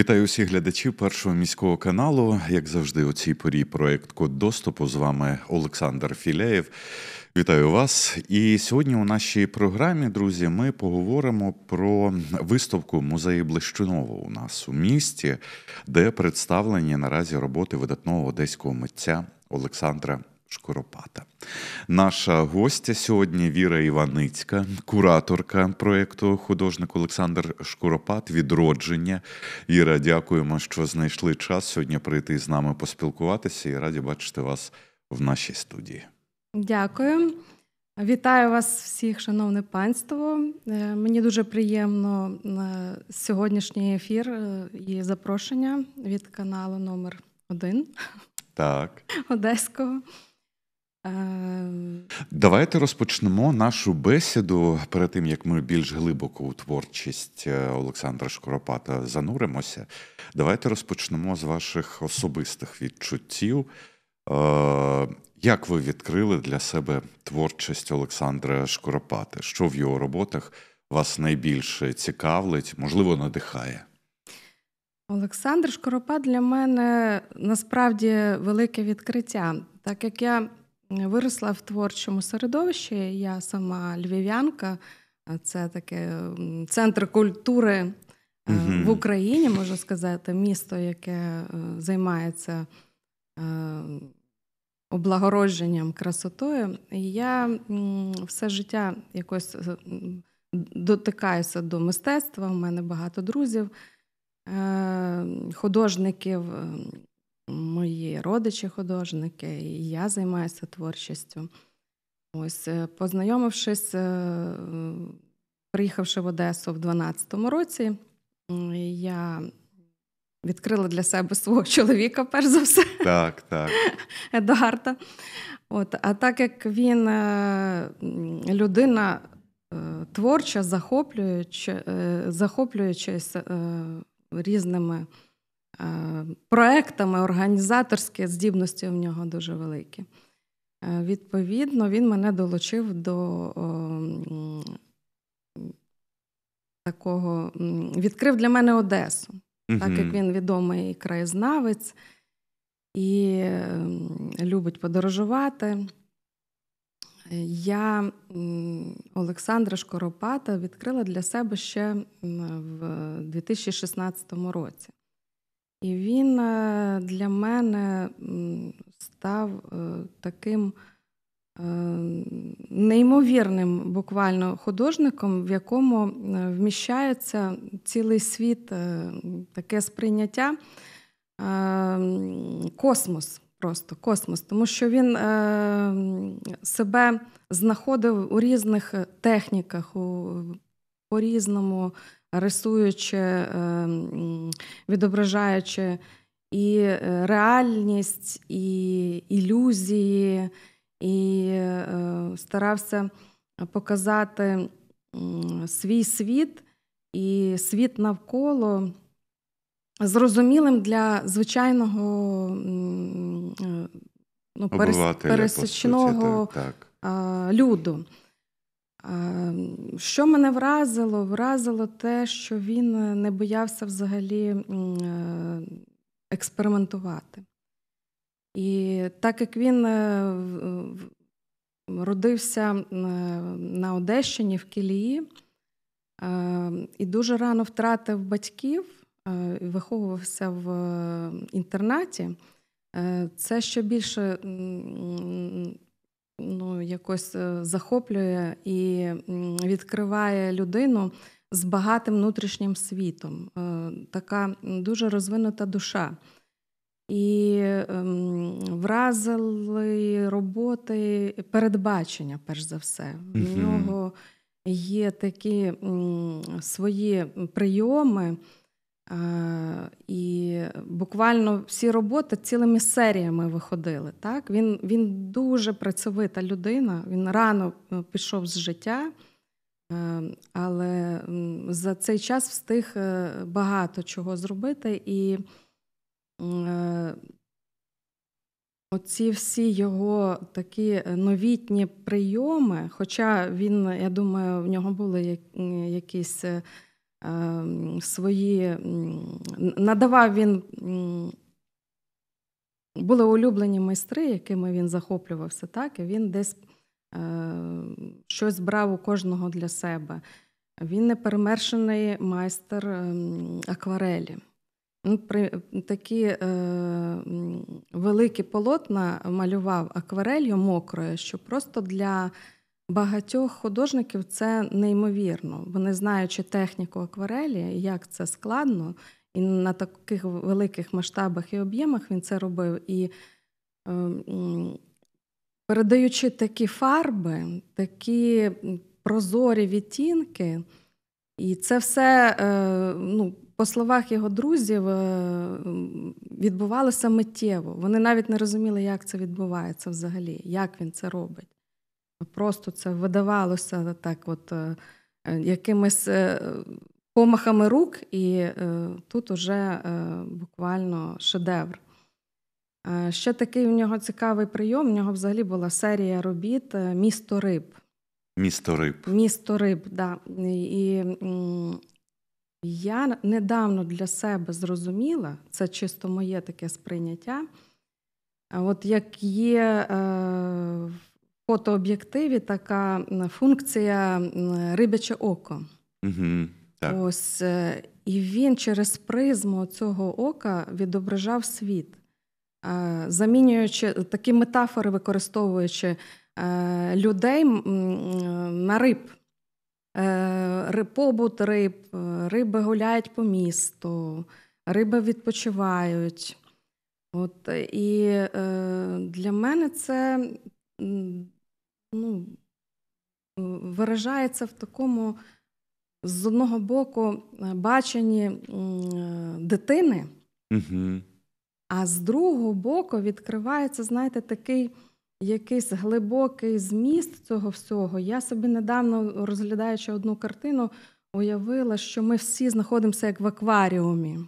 Вітаю усіх глядачів першого міського каналу. Як завжди, у цій порі проект код доступу з вами Олександр Філеєв. Вітаю вас. І сьогодні у нашій програмі, друзі, ми поговоримо про виставку музею Блищунова у нас у місті, де представлені наразі роботи видатного одеського митця Олександра Шкоропата. Наша гостя сьогодні Віра Іваницька, кураторка проєкту художник Олександр Шкуропат. Відродження. Віра, дякуємо, що знайшли час сьогодні прийти з нами поспілкуватися і раді бачити вас в нашій студії. Дякую. Вітаю вас всіх, шановне панство. Е, мені дуже приємно е, сьогоднішній ефір е, і запрошення від каналу номер 1 Так. Одеського. Ем. Давайте розпочнемо нашу бесіду перед тим, як ми більш глибоко у творчість е, Олександра Шкоропата зануримося. Давайте розпочнемо з ваших особистих відчуттів. Е, як ви відкрили для себе творчість Олександра Шкоропата? Що в його роботах вас найбільше цікавить, можливо, надихає? Олександр Шкоропат для мене насправді велике відкриття, так як я. Виросла в творчому середовищі. Я сама львів'янка, це таке центр культури е, в Україні, можу сказати, місто, яке е, займається е, облагородженням красотою. Я все життя якось дотикаюся до мистецтва. У мене багато друзів, художників, мої родичі художники, і я займаюся творчістю. Ось, е, познайомившись, е, приїхавши в Одесу в 12-му році, я відкрила для себе свого чоловіка, перш за все, Так, так. Едуарда. От, а так як він е, людина творча, захоплюючи, захоплюючись різними. Е, проектами, організаторські здібності у нього дуже великі. Е, відповідно, він мене долучив до такого відкрив для мене Одесу, так як він відомий краєзнавець і любить подорожувати. Я Олександра Шкоропата відкрила для себе ще в 2016 році. І він е, для мене став е, таким е, неймовірним буквально художником, в якому вміщається цілий світ, таке сприйняття космос. Просто космос, тому що він е, себе знаходив у різних техніках, у, по різному рисуючи, ем, відображаючи і е, реальність, і ілюзії, і е, старався показати свій світ і світ навколо. Зрозумілим для звичайного е, ну, пересічного люду. Ем, що мене вразило? Вразило те, що він е, не боявся взагалі е, експериментувати. І так як він е, родився на Одещині в Кілії ем, і дуже рано втратив батьків, виховувався в інтернаті, це ще більше ну, якось е, захоплює і відкриває людину з багатим внутрішнім світом. Е, така дуже розвинута душа. І ем, вразили роботи передбачення, перш за все. В нього є такі свої прийоми. І буквально всі роботи цілими серіями виходили. Так? Він він дуже працьовита людина, він рано е, пішов з життя, е, але за цей час встиг е, багато чого зробити. І оці всі його такі новітні прийоми, хоча він, я думаю, в нього були якісь. Ем, свої надавав він. Були улюблені майстри, якими він захоплювався, так, і він десь е, щось брав у кожного для себе. Він неперевершений майстер е, акварелі. при, такі е, великі полотна малював акварелью мокрою, що просто для багатьох художників це неймовірно. Вони знаючи техніку акварелі, як це складно, і на таких великих масштабах і об'ємах він це робив. І ем, передаючи такі фарби, такі прозорі відтінки, і це все, е, ну, по словах його друзів, е, відбувалося миттєво. Вони навіть не розуміли, як це відбувається взагалі, як він це робить. Просто це видавалося так, от е, е, якимись е, помахами рук, і тут уже буквально шедевр. Ще такий в нього цікавий прийом. В нього взагалі була серія робіт Місто риб. Місто риб. Місто риб, да. І я недавно для себе зрозуміла, це чисто моє таке сприйняття. От як є в фотооб'єктиві така функція рибяче око. Угу, так. Ось, е, І він через призму цього ока відображав світ, е, замінюючи такі метафори, використовуючи е, людей на риб. Побут риб, риби гуляють по місту, риби відпочивають. От, І е, для мене це ну, виражається в такому, з одного боку, е, баченні е, дитини, угу. а з другого боку відкривається, знаєте, такий. Якийсь глибокий зміст цього всього. Я собі недавно, розглядаючи одну картину, уявила, що ми всі знаходимося як в акваріумі.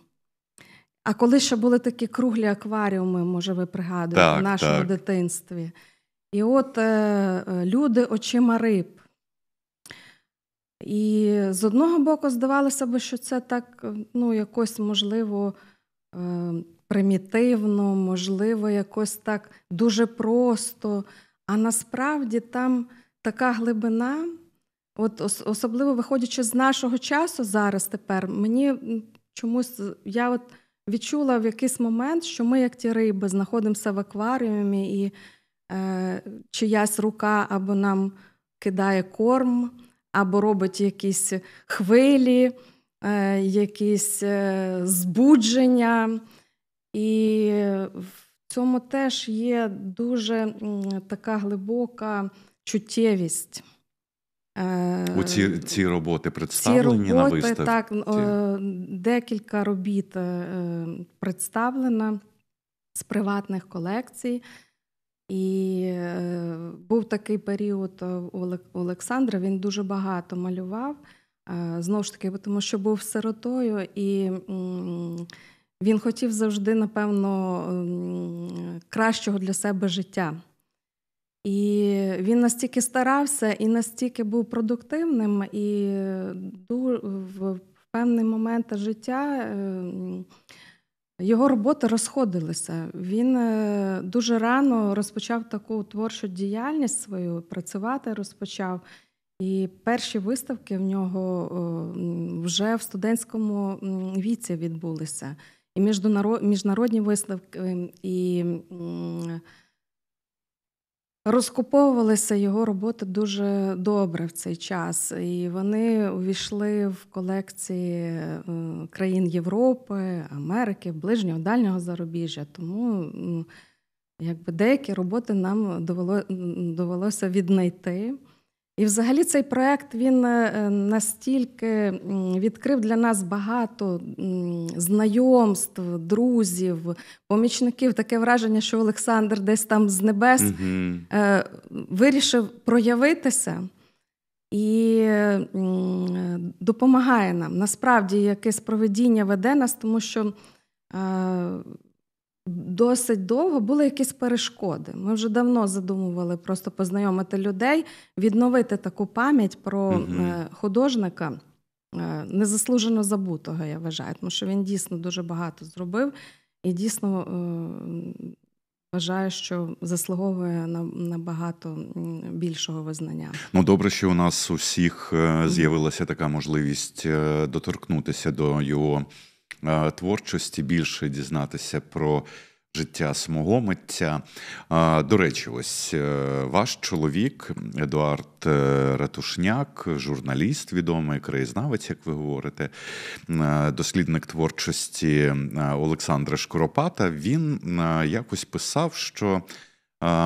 А коли ще були такі круглі акваріуми, може, ви пригадуєте, в нашому так. дитинстві. І от е, е, люди очима риб. І з одного боку, здавалося б, що це так ну, якось можливо е, примітивно, можливо, якось так дуже просто. А насправді там така глибина, от особливо виходячи з нашого часу зараз тепер, мені чомусь я от відчула в якийсь момент, що ми, як ті риби, знаходимося в акваріумі. і Е, чиясь рука або нам кидає корм, або робить якісь хвилі, е, якісь е, збудження. І в цьому теж є дуже така глибока чуттєвість. У ці ці роботи представлені ці роботи, на виставці? Так, декілька робіт представлено з приватних колекцій. І е, був такий період у е, Олександра, він дуже багато малював. Е, знову ж таки, тому що був сиротою, і м, він хотів завжди, напевно, м, кращого для себе життя. І він настільки старався і настільки був продуктивним, і в, певний момент життя. Е, його роботи розходилися. Він е, дуже рано розпочав таку творчу діяльність свою, працювати розпочав. І перші виставки в нього вже в студентському віці відбулися. І міжнародні виставки, ем, і Розкуповувалися його роботи дуже добре в цей час, і вони увійшли в колекції е, країн Європи, Америки, ближнього дальнього зарубіжжя. Тому якби деякі роботи нам довело довелося віднайти. І, взагалі, цей проект він е, настільки відкрив для нас багато знайомств, друзів, помічників. Таке враження, що Олександр десь там з небес е, вирішив проявитися і допомагає нам. Насправді, якесь проведіння веде нас, тому що е, Досить довго були якісь перешкоди. Ми вже давно задумували просто познайомити людей, відновити таку пам'ять про mm-hmm. художника е, незаслужено забутого, я вважаю, тому що він дійсно дуже багато зробив і дійсно е, вважаю, що заслуговує на набагато більшого визнання. Ну добре, що у нас у всіх з'явилася така можливість доторкнутися до його. Е, творчості більше дізнатися про життя самого митця. До речі, ось е, ваш чоловік, Едуард е, Ратушняк, журналіст відомий, краєзнавець, як ви говорите, дослідник творчості Олександра Шкоропата. Він якось писав, що.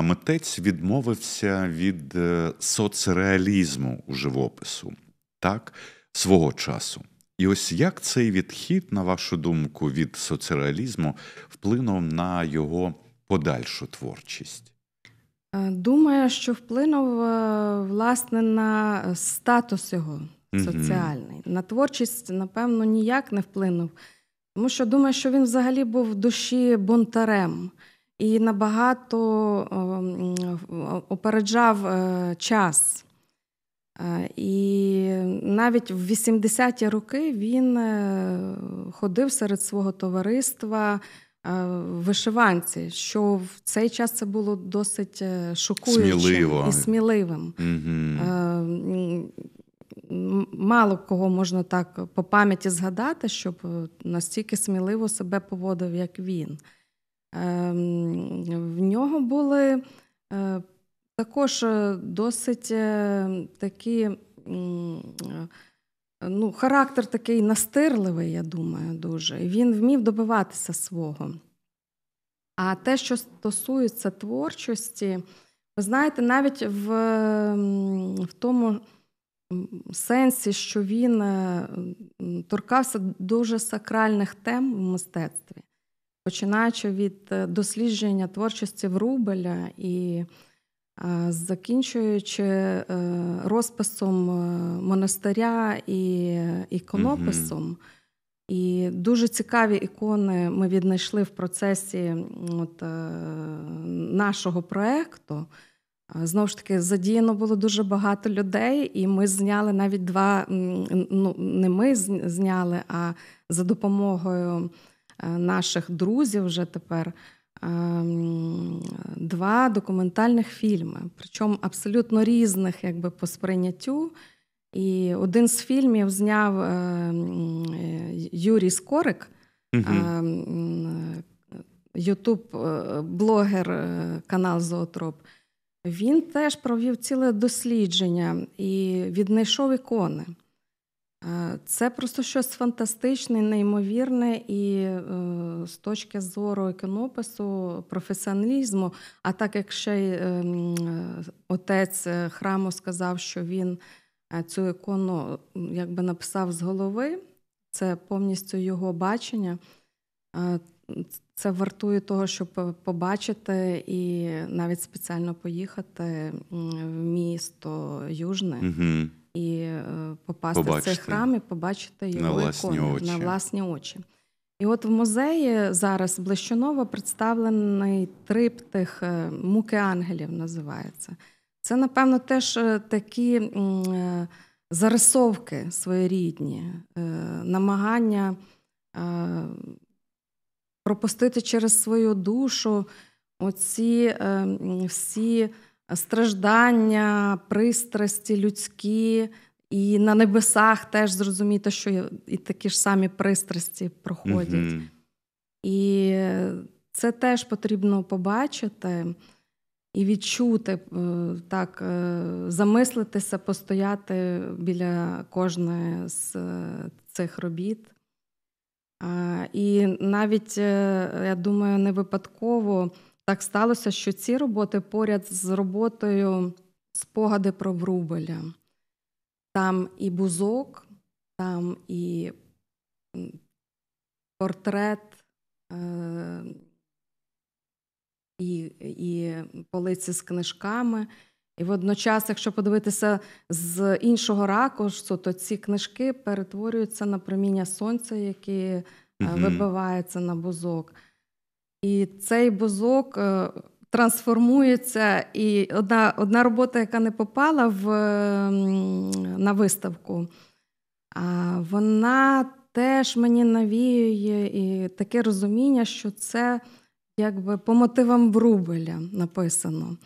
Митець відмовився від соцреалізму у живопису так свого часу. І ось як цей відхід, на вашу думку, від соціалізму вплинув на його подальшу творчість? Е, думаю, що вплинув е, власне на статус його соціальний. mm На творчість, напевно, ніяк не вплинув, тому що думаю, що він взагалі був в душі бунтарем і набагато ем, е, опереджав час. Е, і навіть в 80-ті роки він е, ходив серед свого товариства е, вишиванці, що в цей час це було досить шокуючим Сміливо. і сміливим. Угу. Мало кого можна так по пам'яті згадати, щоб настільки сміливо себе поводив, як він. Ем, в нього були також е, досить е, такі. Е, ну, Характер такий настирливий, я думаю, дуже. Він вмів добиватися свого. А те, що стосується творчості, ви знаєте, навіть в в тому сенсі, що він торкався дуже сакральних тем в мистецтві, починаючи від дослідження творчості Врубеля і закінчуючи е, розписом е, монастиря і іконописом. І дуже цікаві ікони ми віднайшли в процесі от, е, нашого проєкту. Знову ж таки, задіяно було дуже багато людей, і ми зняли навіть два. Ну, не ми зняли, а за допомогою наших друзів вже тепер Ем, два документальних фільми, причому абсолютно різних, якби по сприйняттю. І один з фільмів зняв ем, е, Юрій Скорик, ем, ютуб-блогер е, угу. Е, канал Зоотроп. Він теж провів ціле дослідження і віднайшов ікони. Е, це просто щось фантастичне, неймовірне, і е, з точки зору кінопису, професіоналізму. А так як ще й ем, отець е, храму сказав, що він цю ікону якби написав з голови, це повністю його бачення. Це вартує того, щоб побачити і навіть спеціально поїхати в місто Южне. Mm-hmm і е, попасти побачити. в цей храм і побачити його на власні, очі. на власні очі. І от в музеї зараз Блищунова представлений триптих е, муки ангелів називається. Це, напевно, теж е, такі зарисовки своєрідні, намагання пропустити через свою душу оці всі страждання, пристрасті людські, і на небесах теж зрозуміти, що і такі ж самі пристрасті проходять. mm І це теж потрібно побачити і відчути, е, так, е, замислитися, постояти біля кожної з е, цих робіт. І навіть, я думаю, не випадково так сталося, що ці роботи поряд з роботою спогади про Врубеля. Там і бузок, там і портрет, е, і, і полиці з книжками. І водночас, якщо подивитися з іншого ракурсу, то ці книжки перетворюються на проміння сонця, які угу. Е, вибивається на бузок. І цей бузок е, трансформується. І одна одна робота, яка не попала в, на виставку, вона теж мені навіює і таке розуміння, що це якби по мотивам Брубеля написано.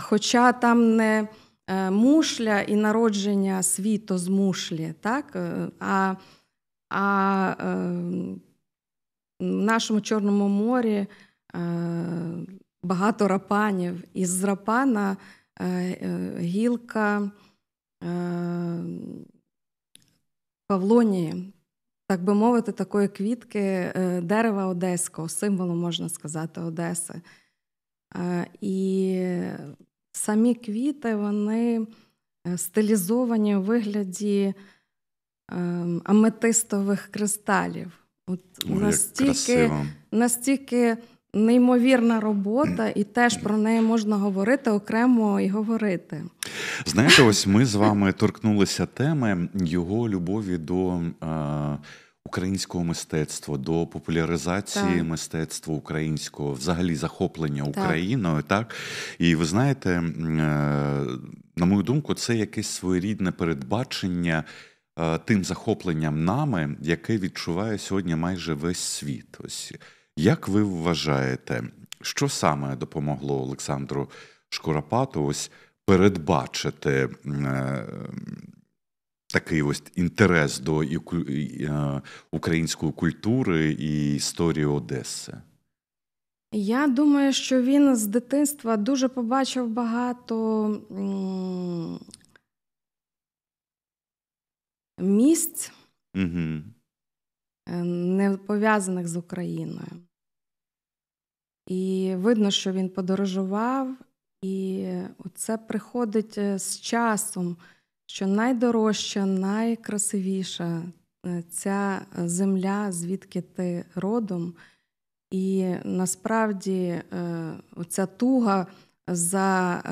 Хоча там не е, мушля і народження світу з мушлі, так? Е, а а в нашому Чорному морі е, багато рапанів. Із рапана е, е, гілка Павлонії, так би мовити, такої квітки дерева Одеського, символу, можна сказати, Одеси. І самі квіти вони стилізовані у вигляді ем, аметистових кристалів. От О, настільки, настільки неймовірна робота, і теж про неї можна говорити окремо і говорити. Знаєте, ось ми з вами торкнулися теми його любові до. Е- Українського мистецтва до популяризації так. мистецтва українського, взагалі захоплення так. Україною, так і ви знаєте, е, на мою думку, це якесь своєрідне передбачення Е, тим захопленням нами, яке відчуває сьогодні майже весь світ. Ось як ви вважаєте, що саме допомогло Олександру Шкуропату ось передбачити е, такий ось інтерес до е, української культури і історії Одеси? Я думаю, що він з дитинства дуже побачив багато місць, угу. Е, не пов'язаних з Україною. І видно, що він подорожував, і це приходить е, з часом, що найдорожча, найкрасивіша е, ця земля, звідки ти родом. І насправді ця туга за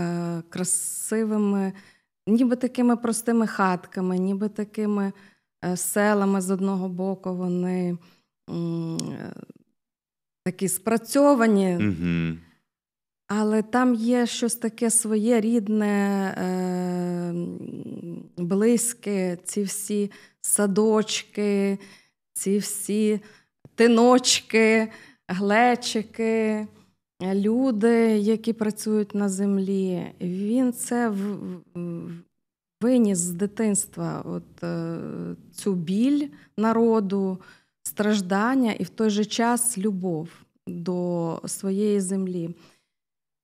красивими ніби такими простими хатками, ніби такими е, селами з одного боку, вони е, такі спрацьовані. Угу. Але там є щось таке своє рідне, е, близьке, ці всі садочки, ці всі тиночки, глечики люди, які працюють на землі, він це виніс з дитинства от е, цю біль народу, страждання і в той же час любов до своєї землі.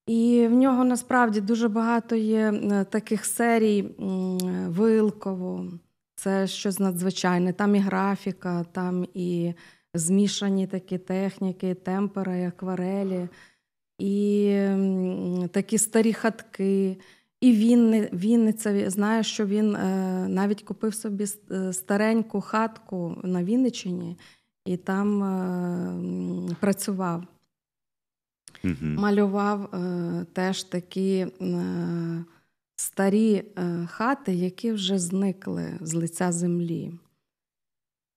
І в нього насправді дуже багато є е, таких серій вилково, це щось надзвичайне. Там і графіка, там і змішані такі техніки, темпери, акварелі і такі старі хатки. І він Вінниця знає, що він е, навіть купив собі е, стареньку хатку на Вінниччині і там е, працював. Угу. Малював теж такі старі хати, які вже зникли з лиця землі.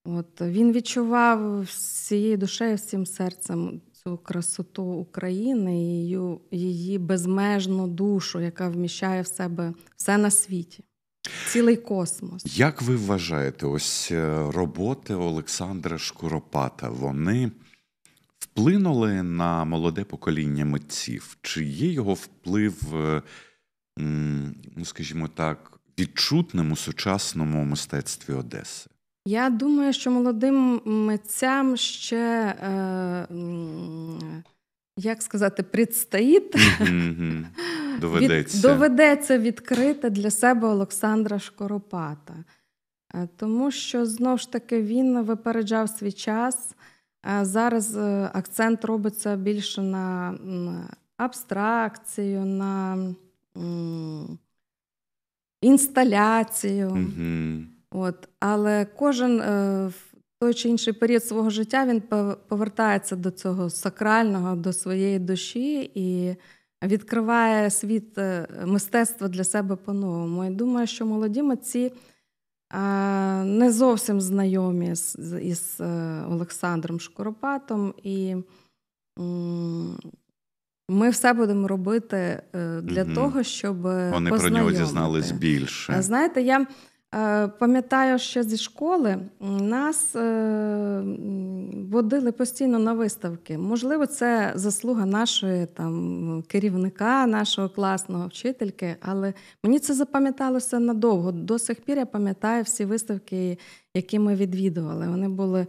От Він відчував всією душею, всім серцем цю красоту України, її, її безмежну душу, яка вміщає в себе все на світі. Цілий космос, як ви вважаєте, ось е, роботи Олександра Шкуропата вони вплинули на молоде покоління митців? Чи є його вплив, е, ну, скажімо так, відчутним у сучасному мистецтві Одеси? Я думаю, що молодим митцям ще, е, як сказати, предстоїть. Доведеться. Від, доведеться відкрити для себе Олександра Шкоропата. Е, тому що знову ж таки він випереджав свій час. Е, зараз е, акцент робиться більше на абстракцію, на інсталяцію. mm От. Але кожен е, в той чи інший період свого життя він повертається до цього сакрального, до своєї душі і відкриває світ е, мистецтва для себе по-новому. Я думаю, що молоді митці е, не зовсім знайомі з, із Олександром Шкуропатом. і ми все будемо робити для mm-hmm. того, щоб вони про нього дізнались більше. Знаєте, я Е, пам'ятаю, що зі школи нас е, водили постійно на виставки. Можливо, це заслуга нашої там керівника, нашого класного вчительки, але мені це запам'яталося надовго. До сих пір я пам'ятаю всі виставки, які ми відвідували. Вони були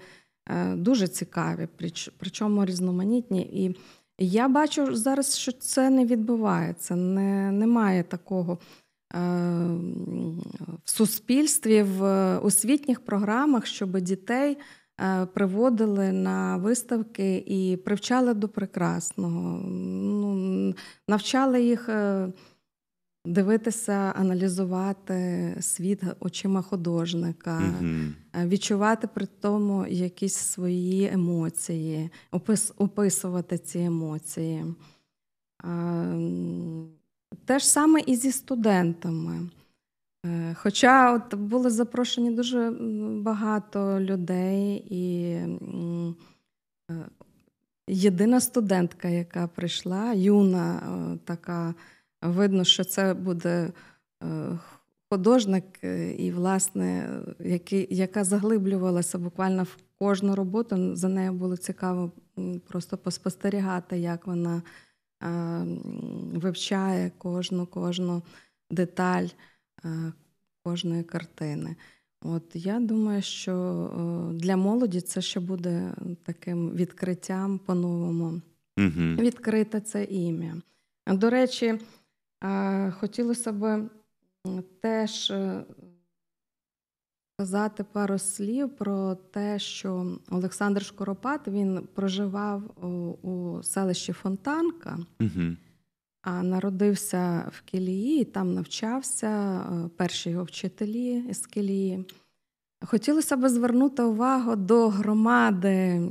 е, дуже цікаві, причому різноманітні. І я бачу зараз, що це не відбувається, не, немає такого. Е, в суспільстві, в освітніх програмах, щоб дітей е, приводили на виставки і привчали до прекрасного, ну, навчали їх е, дивитися, аналізувати світ очима художника, mm відчувати при тому якісь свої емоції, опис, описувати ці емоції. Те ж саме і зі студентами. Е, хоча от були запрошені дуже багато людей, і е, єдина студентка, яка прийшла, юна е, така, видно, що це буде художник, і, власне, який, яка заглиблювалася буквально в кожну роботу. За нею було цікаво просто поспостерігати, як вона вивчає кожну кожну деталь е, кожної картини. От я думаю, що е, для молоді це ще буде таким відкриттям по-новому. Угу. Відкрите це ім'я. До речі, е, хотілося б теж сказати пару слів про те, що Олександр Шкоропат він проживав у селищі Фонтанка. Угу. А Народився в Келії, там навчався, е, перші його вчителі з Кілії. Хотілося б звернути увагу до громади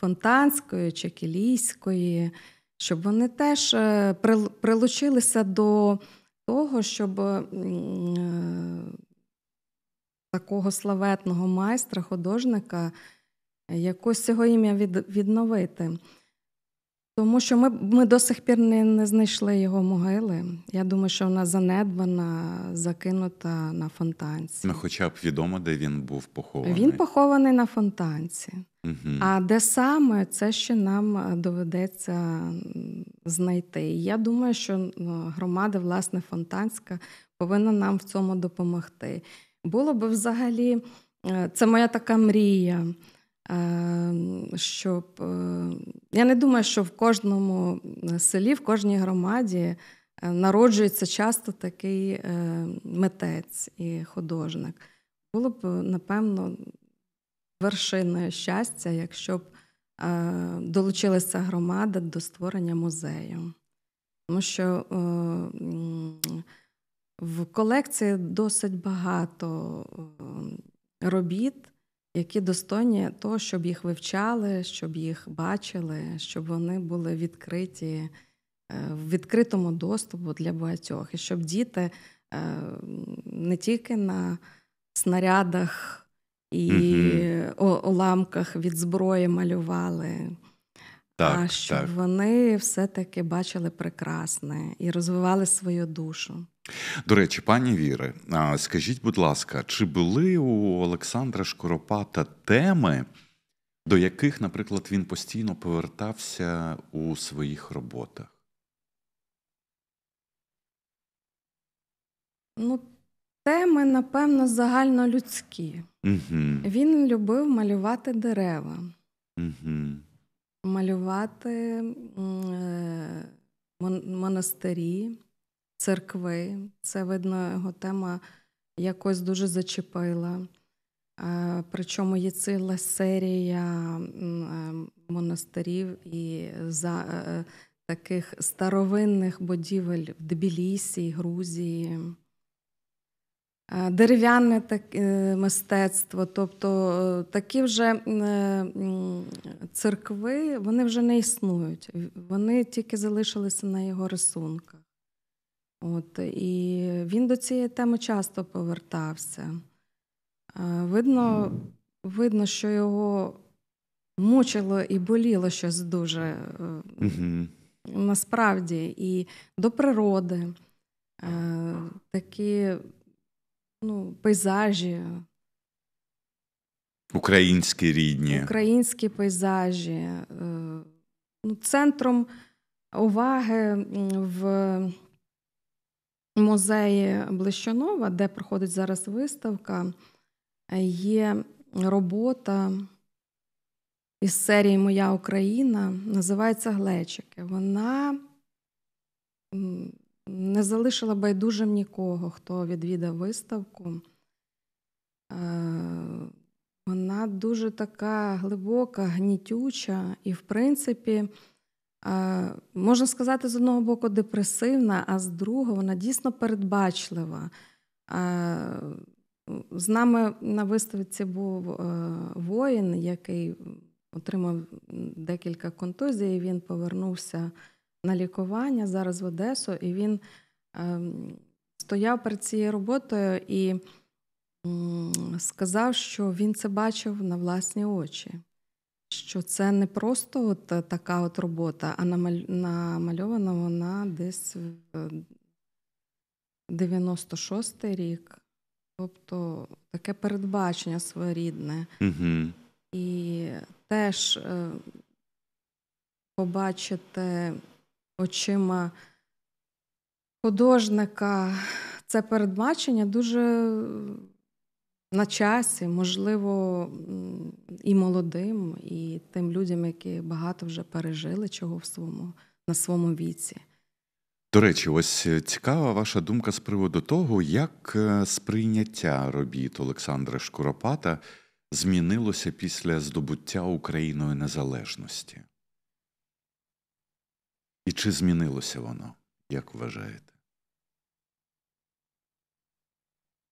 Фонтанської чи Кілійської, щоб вони теж е, прилучилися до того, щоб е, такого славетного майстра, художника якось його ім'я відновити. Тому що ми ми до сих пір не, не знайшли його могили. Я думаю, що вона занедбана, закинута на фонтанці. Ну, хоча б відомо, де він був похований. Він похований на фонтанці. Угу. А де саме це ще нам е, доведеться знайти? Я думаю, що ну, громада, власне, фонтанська повинна нам в цьому допомогти. Було б взагалі е, це моя така мрія. Ем, щоб е, я не думаю, що в кожному е, селі, в кожній громаді е, народжується часто такий митець і художник. Було б, напевно, вершиною щастя, якщо б долучилася громада до створення музею. Тому що в колекції досить багато робіт які достойні того, щоб їх вивчали, щоб їх бачили, щоб вони були відкриті е, в відкритому доступу для багатьох, і щоб діти е, не тільки на снарядах і угу. уламках від зброї малювали так, а щоб так. вони все-таки бачили прекрасне і розвивали свою душу. До речі, пані Віри, скажіть, будь ласка, чи були у Олександра Шкоропата теми, до яких, наприклад, він постійно повертався у своїх роботах? Ну, Теми, напевно, загальнолюдські. Угу. Він любив малювати дерева. Угу малювати е, монастирі, церкви. Це, видно, його тема якось дуже зачепила. Е, причому є ціла серія е, монастирів і за таких старовинних будівель в Тбілісі, Грузії. Е, дерев'яне е, мистецтво, тобто е, такі вже церкви, вони вже не існують, вони тільки залишилися на його рисунках. От, І він до цієї теми часто повертався. Видно, видно, що його мучило і боліло щось дуже угу. насправді і до природи. Такі ну, пейзажі. Українські рідні. Українські пейзажі. Е, ну, центром уваги в музеї Блищанова, де проходить зараз виставка, є робота із серії Моя Україна називається Глечики. Вона не залишила байдужим нікого, хто відвідав виставку. Е, вона дуже така глибока, гнітюча і, в принципі, е, можна сказати, з одного боку, депресивна, а з другого вона дійсно передбачлива. Е, з нами на виставці був воїн, який отримав декілька контузій, і він повернувся на лікування зараз в Одесу, і він ем, стояв перед цією роботою і сказав, що він це бачив на власні очі. Що це не просто от е, така от робота, а намальована вона десь в 96-й е, рік. Тобто таке передбачення своєрідне. Угу. І теж е, побачити очима художника це передбачення дуже на часі, можливо, і молодим, і тим людям, які багато вже пережили чого в своєму, на своєму віці. До речі, ось е, цікава ваша думка з приводу того, як е, сприйняття робіт Олександра Шкуропата змінилося після здобуття Україною незалежності. І чи змінилося воно, як вважаєте?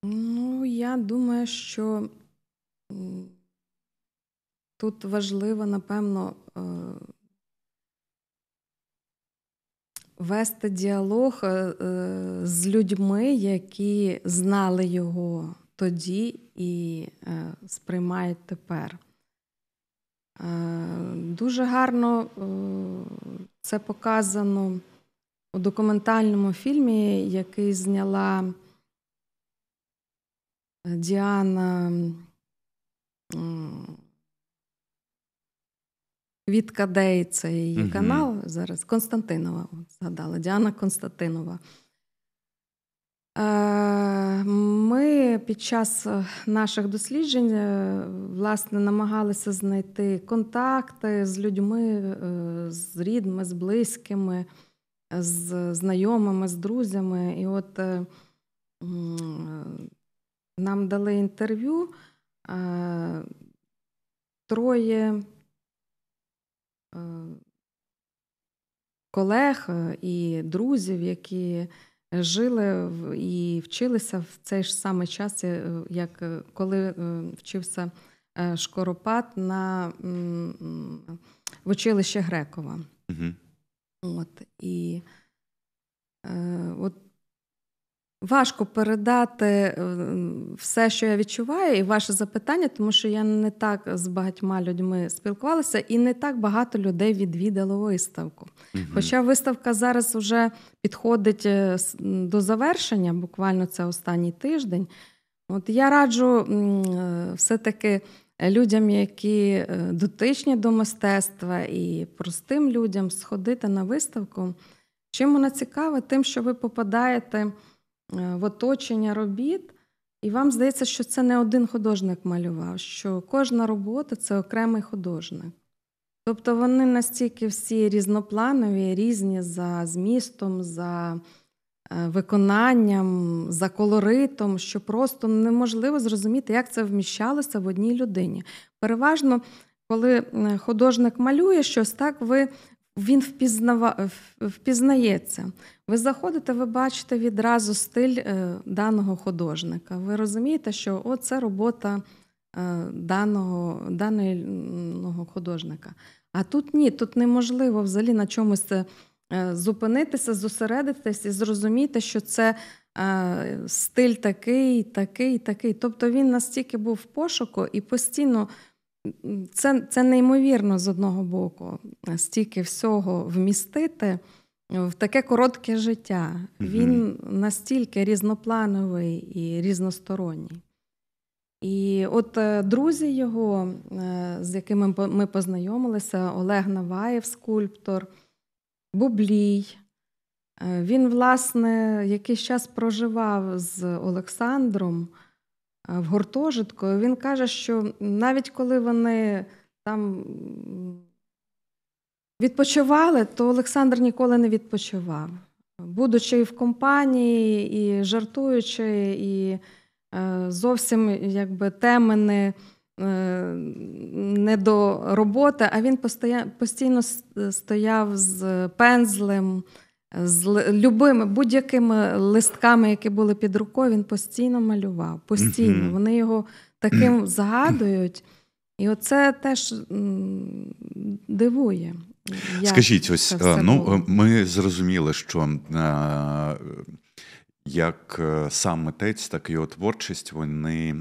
Ну, я думаю, що тут важливо, напевно, е, вести діалог е, е, з людьми, які знали його тоді і сприймають тепер. Е, дуже гарно е, це показано у документальному фільмі, який зняла е, Діана Квітка Дей, це її канал. Зараз Константинова згадала. Діана Константинова. Е, ми під час е, наших досліджень е, власне намагалися знайти контакти з людьми, з рідними, з близькими, з знайомими, з друзями. І от нам дали інтерв'ю троє колег і друзів, які жили і вчилися в цей ж самий час, е, як е, коли е, вчився Шкоропад на в училище Грекова. Угу. От, І от Важко передати е, все, що я відчуваю, і ваше запитання, тому що я не так з багатьма людьми спілкувалася, і не так багато людей відвідало виставку. Хоча виставка зараз вже підходить е, до завершення, буквально це останній тиждень. От я раджу е, все-таки людям, які дотичні до мистецтва і простим людям сходити на виставку. Чим вона цікава, тим, що ви попадаєте. Е, в оточення робіт, і вам здається, що це не один художник малював, що кожна робота це окремий художник. Тобто вони настільки всі різнопланові, різні за змістом, за е, виконанням, за колоритом, що просто неможливо зрозуміти, як це вміщалося в одній людині. Переважно, коли е, художник малює щось, так ви він впізнава... впізнається. Ви заходите, ви бачите відразу стиль е, даного художника. Ви розумієте, що о, це робота е, даного даного художника. А тут ні, тут неможливо взагалі на чомусь е, зупинитися, зосередитись і зрозуміти, що це стиль такий, такий, такий. Тобто він настільки був в пошуку і постійно це це неймовірно з одного боку, стільки всього вмістити в таке коротке життя. Він настільки різноплановий і різносторонній. І от е, друзі його, е, з якими ми познайомилися, Олег Наваєв, скульптор, Бублій. Е, він, власне, якийсь час проживав з Олександром. Е, в гуртожитку. Він каже, що навіть коли вони там відпочивали, то Олександр ніколи не відпочивав. Будучи в компанії, і жартуючи, і е, зовсім якби теми не, не до роботи, а він постійно стояв з пензлем. З любими будь-якими листками, які були під рукою, він постійно малював. Постійно вони його таким згадують, і оце теж дивує. Як Скажіть, ось е, ну е, ми зрозуміли, що е, як сам митець, так і його творчість, вони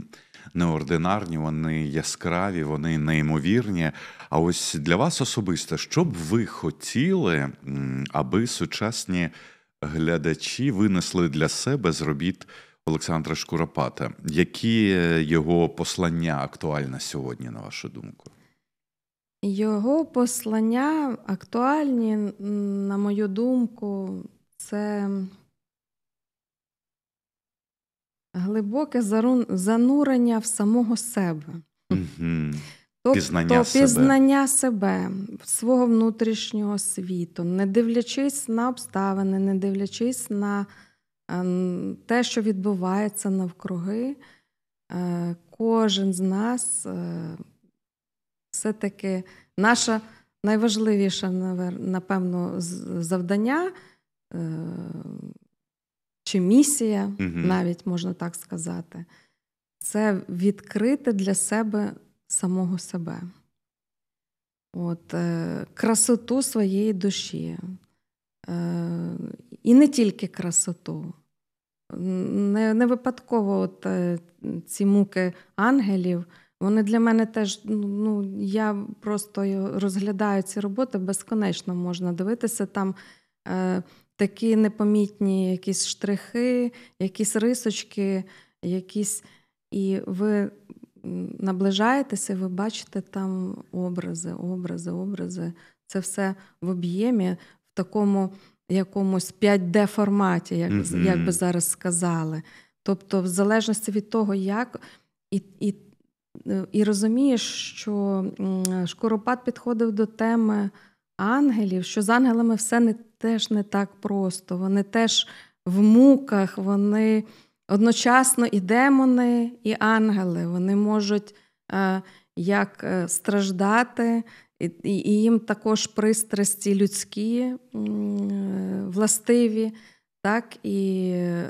неординарні, вони яскраві, вони неймовірні. А ось для вас особисто, що б ви хотіли, аби сучасні глядачі винесли для себе з робіт Олександра Шкуропата? Які його послання актуальні сьогодні, на вашу думку? Його послання актуальні, на мою думку, це Глибоке занурення в самого себе, mm тобто пізнання, пізнання себе, свого внутрішнього світу, не дивлячись на обставини, не дивлячись на е, те, що відбувається навкруги, е, кожен з нас е, все-таки наше найважливіше, напевно, завдання чи місія, угу. навіть можна так сказати, це відкрити для себе самого себе, От, е, красоту своєї душі. Е, І не тільки красоту. Не не випадково от, е, ці муки ангелів. Вони для мене теж, ну, ну я просто розглядаю ці роботи безконечно можна дивитися там. Е, такі непомітні якісь штрихи, якісь рисочки, якісь. І ви наближаєтеся, ви бачите там образи, образи, образи. Це все в об'ємі, в такому якомусь 5D форматі, як mm-hmm. як би зараз сказали. Тобто, в залежності від того, як і і, і розумієш, що Шкуропад підходив до теми ангелів, що з ангелами все не теж не так просто. Вони теж в муках, вони одночасно і демони, і ангели. Вони можуть е, як е, страждати, і їм також пристрасті людські е, властиві. Так і е,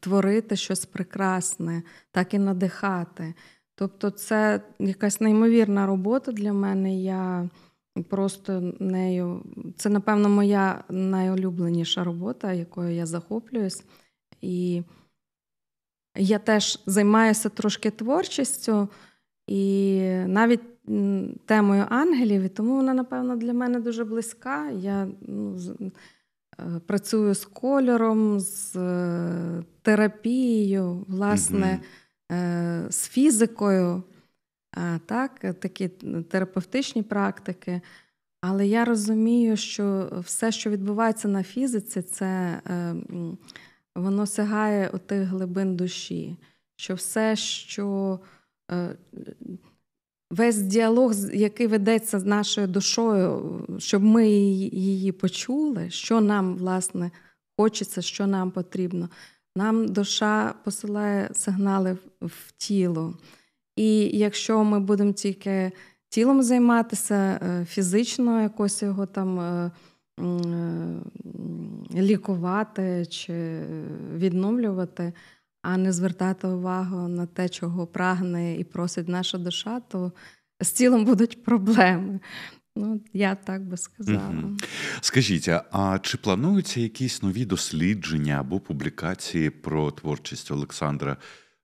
творити щось прекрасне, так і надихати. Тобто, це якась неймовірна робота для мене. Я Просто нею це, напевно, моя найулюбленіша робота, якою я захоплююсь. І я теж займаюся трошки творчістю і навіть темою ангелів, і тому вона, напевно, для мене дуже близька. Я ну, е, працюю з кольором, з е, терапією, власне, mm-hmm. з фізикою так, такі терапевтичні практики. Але я розумію, що все, що відбувається на фізиці, це е, воно сягає у тих глибин душі, що все, що е, весь діалог, який ведеться з нашою душою, щоб ми її почули, що нам власне хочеться, що нам потрібно. Нам душа посилає сигнали в тіло. І якщо ми будемо тільки тілом займатися, е, фізично якось його там е, е, лікувати чи відновлювати, а не звертати увагу на те, чого прагне і просить наша душа, то з тілом будуть проблеми. Ну, я так би сказала. Угу. Скажіть, а чи плануються якісь нові дослідження або публікації про творчість Олександра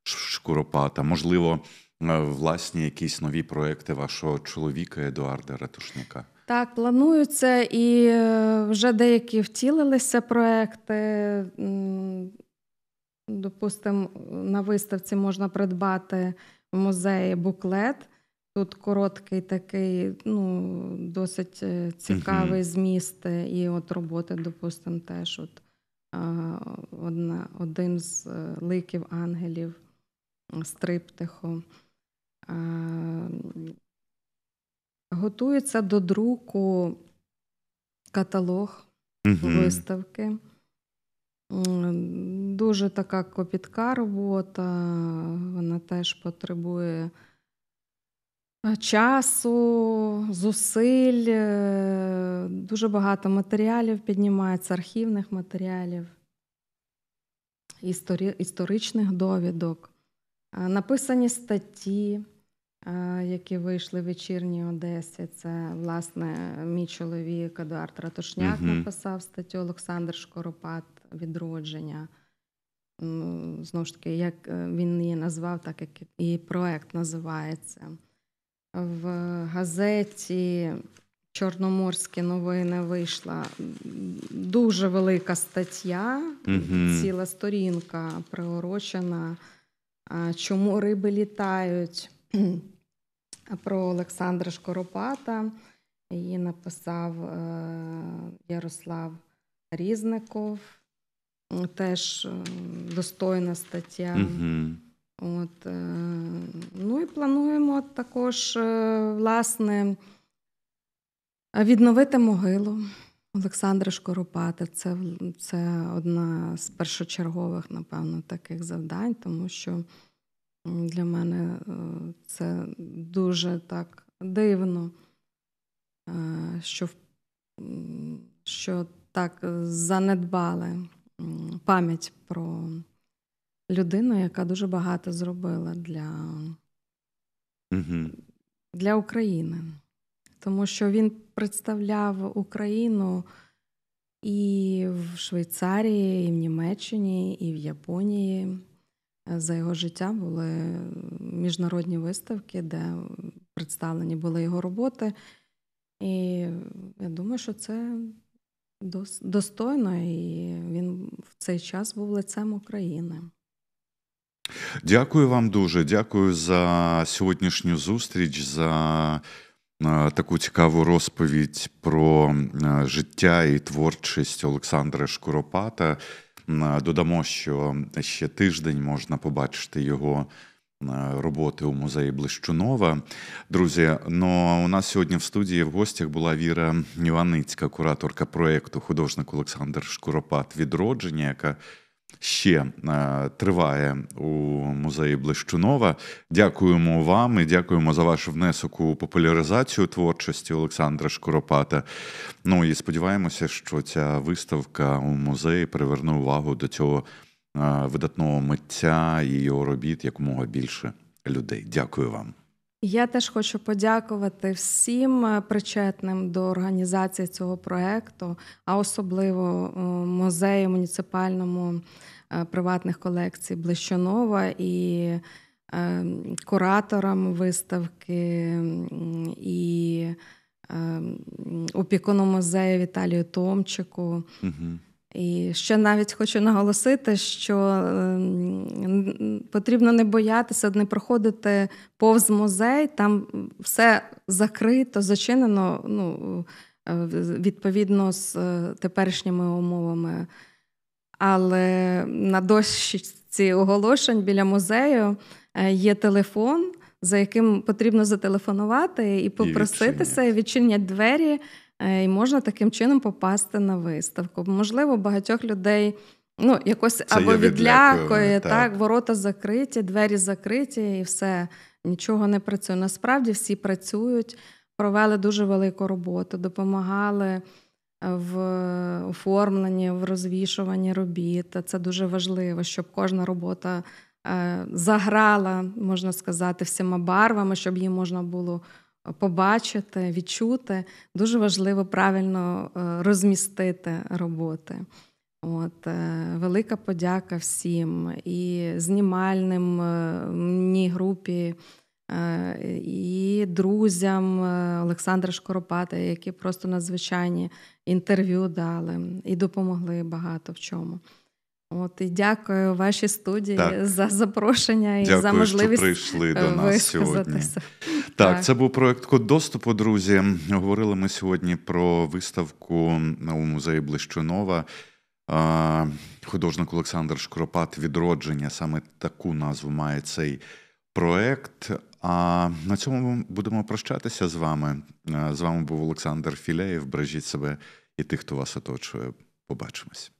Шкуропата? Можливо, Е, власні якісь нові проекти вашого чоловіка Едуарда Ратушника. Так, плануються і е, вже деякі втілилися проекти. Допустимо, на виставці можна придбати в музеї буклет. Тут короткий такий, ну, досить е, цікавий зміст. І от роботи, допустимо, теж от одна, один з ликів ангелів з Готується до друку каталог uh виставки. Дуже така копітка робота, вона теж потребує е, часу, зусиль, е, дуже багато матеріалів піднімається, архівних матеріалів, історичних довідок, е, написані статті які вийшли в вечірній Одесі. Це власне мій чоловік Едуард Ратушняк угу. написав статтю Олександр Шкоропад відродження. Ну, знову ж таки, як е, він її назвав, так як і проект називається. В газеті Чорноморські новини вийшла дуже велика стаття, mm ціла сторінка приурочена. Чому риби літають? про Олександра Шкоропата. Її написав е, Ярослав Різников. Теж е, достойна стаття. Угу. От, е, Ну і плануємо також власне відновити могилу Олександра Шкоропата. Це це одна з першочергових, напевно, таких завдань, тому що. Для мене е, це дуже так дивно, е, що що так занедбали пам'ять про людину, яка дуже багато зробила для, угу. для України. Тому що він представляв Україну і в Швейцарії, і в Німеччині, і в Японії. За його життя були міжнародні виставки, де представлені були його роботи. І я думаю, що це достойно, і він в цей час був лицем України. Дякую вам дуже. Дякую за сьогоднішню зустріч, за е, таку цікаву розповідь про е, життя і творчість Олександра Шкуропата. Е, додамо, що ще тиждень можна побачити його е, роботи у музеї Блищунова. Друзі, ну а у нас сьогодні в студії в гостях була Віра Іваницька, кураторка проєкту, художник Олександр Шкуропат відродження, яка ще е, триває у музеї Блищунова. Дякуємо вам і дякуємо за ваш внесок у популяризацію творчості Олександра Шкуропата. Ну і сподіваємося, що ця виставка у музеї приверне увагу до цього е, видатного митця і його робіт якомога більше людей. Дякую вам. Я теж хочу подякувати всім е, причетним до організації цього проекту, а особливо е, музею муніципальному е, приватних колекцій Блищонова і кураторам виставки і опікуну музею Віталію Томчику. Угу. І ще навіть хочу наголосити, що ем, потрібно не боятися, не проходити повз музей, там все закрито, зачинено ну, е, відповідно з е, теперішніми умовами. Але на дощці оголошень біля музею е, є телефон, за яким потрібно зателефонувати і попроситися, і відчинять двері. Е, і можна таким чином попасти на виставку. Можливо, багатьох людей ну, якось Це або відлякує, так. так, ворота закриті, двері закриті, і все нічого не працює. Насправді всі працюють, провели дуже велику роботу, допомагали. В оформленні, в розвішуванні робіт це дуже важливо, щоб кожна робота е, заграла, можна сказати, всіма барвами, щоб її можна було побачити, відчути, дуже важливо правильно е, розмістити роботи. От, е, Велика подяка всім і знімальним е, мені групі, і друзям Олександра Шкоропата, які просто надзвичайні інтерв'ю дали і допомогли багато в чому. От і дякую вашій студії так. за запрошення і дякую, за можливість що прийшли е, до нас сьогодні. Так, так, це був проект Код доступу. Друзі, говорили ми сьогодні про виставку на у музеї Блищунова. Художник Олександр Шкропат відродження. Саме таку назву має цей проект. А на цьому ми будемо прощатися з вами. З вами був Олександр Філеєв. Бережіть себе і тих, хто вас оточує. Побачимось.